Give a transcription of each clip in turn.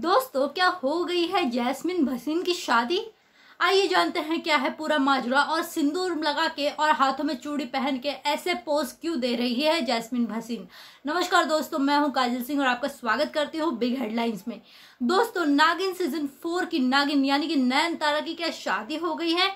दोस्तों क्या हो गई है जैस्मिन भसीन की शादी आइए जानते हैं क्या है पूरा माजरा और सिंदूर लगा के और हाथों में चूड़ी पहन के ऐसे पोज क्यों दे रही है जैस्मिन भसीन नमस्कार दोस्तों मैं हूं काजल सिंह और आपका स्वागत करती हूं बिग हेडलाइंस में दोस्तों नागिन सीजन फोर की नागिन यानी कि नयन तारा की क्या शादी हो गई है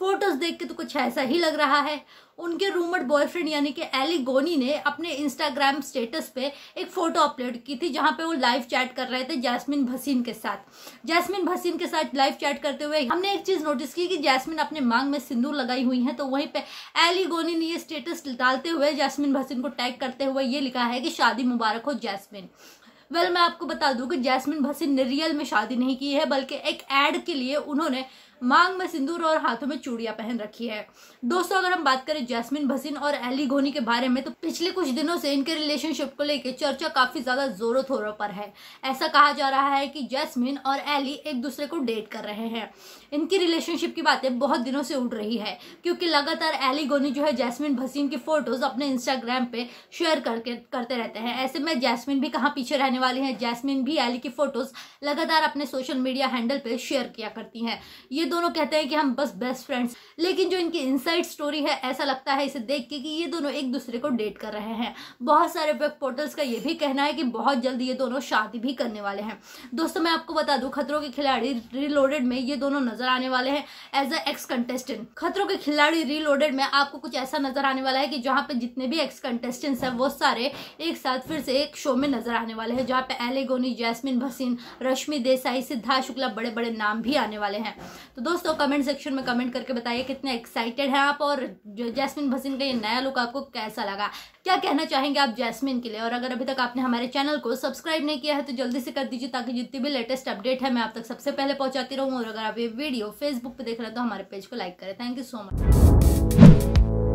फोटोज देख के तो कुछ ऐसा ही लग रहा है उनके रूमड बॉयफ्रेंड यानी कि एली गोनी ने अपने इंस्टाग्राम स्टेटस पे एक फोटो अपलोड की थी जहाँ पे वो लाइव चैट कर रहे थे जैस्मिन भसीन के साथ जैस्मिन भसीन के साथ लाइव चैट करते हुए हमने एक चीज नोटिस की कि जैस्मिन अपने मांग में सिंदूर लगाई हुई है तो वहीं पे एली गोनी ने ये स्टेटस डालते हुए जैस्मिन भसीन को टैग करते हुए ये लिखा है कि शादी मुबारक हो जैस्मिन वेल well, मैं आपको बता दूं कि जैस्मिन भसीन ने रियल में शादी नहीं की है बल्कि एक एड के लिए उन्होंने मांग में सिंदूर और हाथों में चूड़िया पहन रखी है दोस्तों अगर हम बात करें जैस्मिन भसीन और एली घोनी के बारे में तो पिछले कुछ दिनों से इनके रिलेशनशिप को लेकर चर्चा काफी ज्यादा जोरों थोरों पर है ऐसा कहा जा रहा है कि जैस्मिन और एली एक दूसरे को डेट कर रहे हैं इनकी रिलेशनशिप की बातें बहुत दिनों से उड़ रही है क्योंकि लगातार एली गोनी जो है जैस्मिन भसीन की फोटोज अपने इंस्टाग्राम पे शेयर करके करते रहते हैं ऐसे में जैस्मिन भी कहाँ पीछे रहने वाली है जैस्मिन भी एली की फोटोज लगातार अपने सोशल मीडिया हैंडल पे शेयर किया करती हैं ये ये दोनों कहते हैं कि हम बस बेस्ट फ्रेंड्स लेकिन जो इनकी इनसाइड स्टोरी है ऐसा लगता है इसे देख के कि ये दोनों एक दूसरे को डेट कर रहे हैं बहुत सारे वेब पोर्टल्स का ये भी कहना है कि बहुत जल्द ये दोनों शादी भी करने वाले हैं दोस्तों मैं आपको बता दूं खतरों के खिलाड़ी रिलोडेड में ये दोनों नजर आने वाले हैं एज अ एक्स कंटेस्टेंट खतरों के खिलाड़ी रिलोडेड में आपको कुछ ऐसा नजर आने वाला है कि जहाँ पे जितने भी एक्स कंटेस्टेंट्स हैं वो सारे एक साथ फिर से एक शो में नजर आने वाले हैं जहाँ पे एलेगोनी जैसमिन भसीन रश्मि देसाई सिद्धार्थ शुक्ला बड़े बड़े नाम भी आने वाले हैं तो दोस्तों कमेंट सेक्शन में कमेंट करके बताइए कितने एक्साइटेड हैं आप और जैस्मिन भसीन का ये नया लुक आपको कैसा लगा क्या कहना चाहेंगे आप जैस्मिन के लिए और अगर अभी तक आपने हमारे चैनल को सब्सक्राइब नहीं किया है तो जल्दी से कर दीजिए ताकि जितनी भी लेटेस्ट अपडेट है मैं आप तक सबसे पहले पहुंचाती रहूँ और अगर आप ये वीडियो फेसबुक पर देख रहे हैं तो हमारे पेज को लाइक करें थैंक यू सो मच